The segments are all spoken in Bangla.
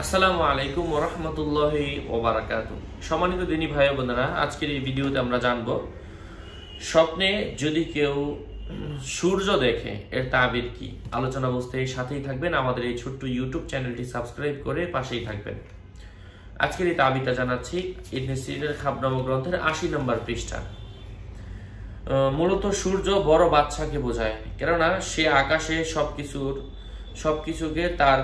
আসসালামু আলাইকুম রহমতুল্লাহ ওবারাকাত সম্মানিত দিনী ভাই বোনেরা আজকের এই ভিডিওতে আমরা জানব স্বপ্নে যদি কেউ সূর্য দেখে এর তাবির কি আলোচনা সাথেই থাকবেন আমাদের এই ছোট্ট ইউটিউব চ্যানেলটি সাবস্ক্রাইব করে পাশেই থাকবেন আজকের এই তাবিটা জানাচ্ছি ইবনে খাবনাম গ্রন্থের আশি নম্বর পৃষ্ঠা মূলত সূর্য বড় বাচ্চাকে বোঝায় কেননা সে আকাশে সব কিছুর সবকিছুকে তার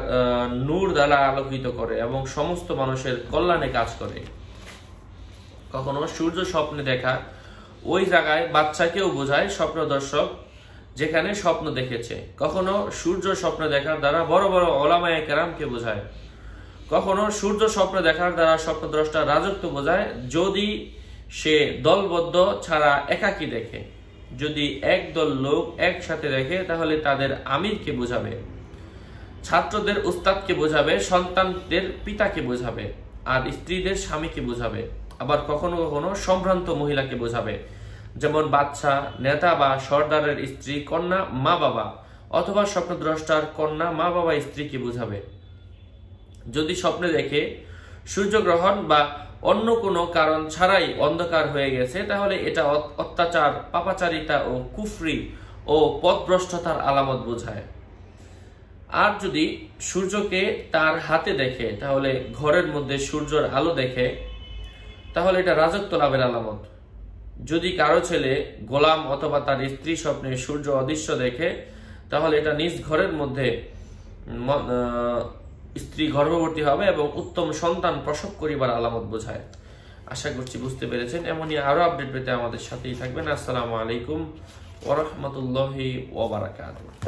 নূর দ্বারা আলোকিত করে এবং সমস্ত মানুষের কল্যাণে কাজ করে কখনো সূর্য স্বপ্নে দেখা ওই জায়গায় বাচ্চাকেও বোঝায় স্বপ্ন দর্শক যেখানে স্বপ্ন দেখেছে কখনো সূর্য স্বপ্ন দেখার দ্বারা বড় বড় অলামায় কেরামকে বোঝায় কখনো সূর্য স্বপ্ন দেখার দ্বারা স্বপ্নদ্রষ্টা রাজত্ব বোঝায় যদি সে দলবদ্ধ ছাড়া একাকি দেখে যদি একদল লোক একসাথে দেখে তাহলে তাদের আমিরকে বোঝাবে ছাত্রদের উস্তাদকে বোঝাবে সন্তানদের পিতাকে বোঝাবে আর স্ত্রীদের স্বামীকে বোঝাবে আবার কখনো কখনো সম্ভ্রান্ত মহিলাকে বোঝাবে যেমন বাচ্চা নেতা বা সর্দারের স্ত্রী কন্যা মা বাবা অথবা স্বপ্নদ্রষ্টার কন্যা মা বাবা স্ত্রীকে বোঝাবে যদি স্বপ্নে দেখে সূর্যগ্রহণ বা অন্য কোনো কারণ ছাড়াই অন্ধকার হয়ে গেছে তাহলে এটা অত্যাচার পাপাচারিতা ও কুফরি ও পথভ্রষ্টতার আলামত বোঝায় আর যদি সূর্যকে তার হাতে দেখে তাহলে ঘরের মধ্যে সূর্যর আলো দেখে তাহলে এটা রাজত্ব লাভের আলামত যদি কারো ছেলে গোলাম অথবা তার স্ত্রী স্বপ্নে সূর্য অদৃশ্য দেখে তাহলে এটা নিজ ঘরের মধ্যে স্ত্রী গর্ভবতী হবে এবং উত্তম সন্তান প্রসব করিবার আলামত বোঝায় আশা করছি বুঝতে পেরেছেন এমনই আরও আপডেট পেতে আমাদের সাথেই থাকবেন আসসালামু আলাইকুম ওরহমতুল্লাহি ওবরাকাত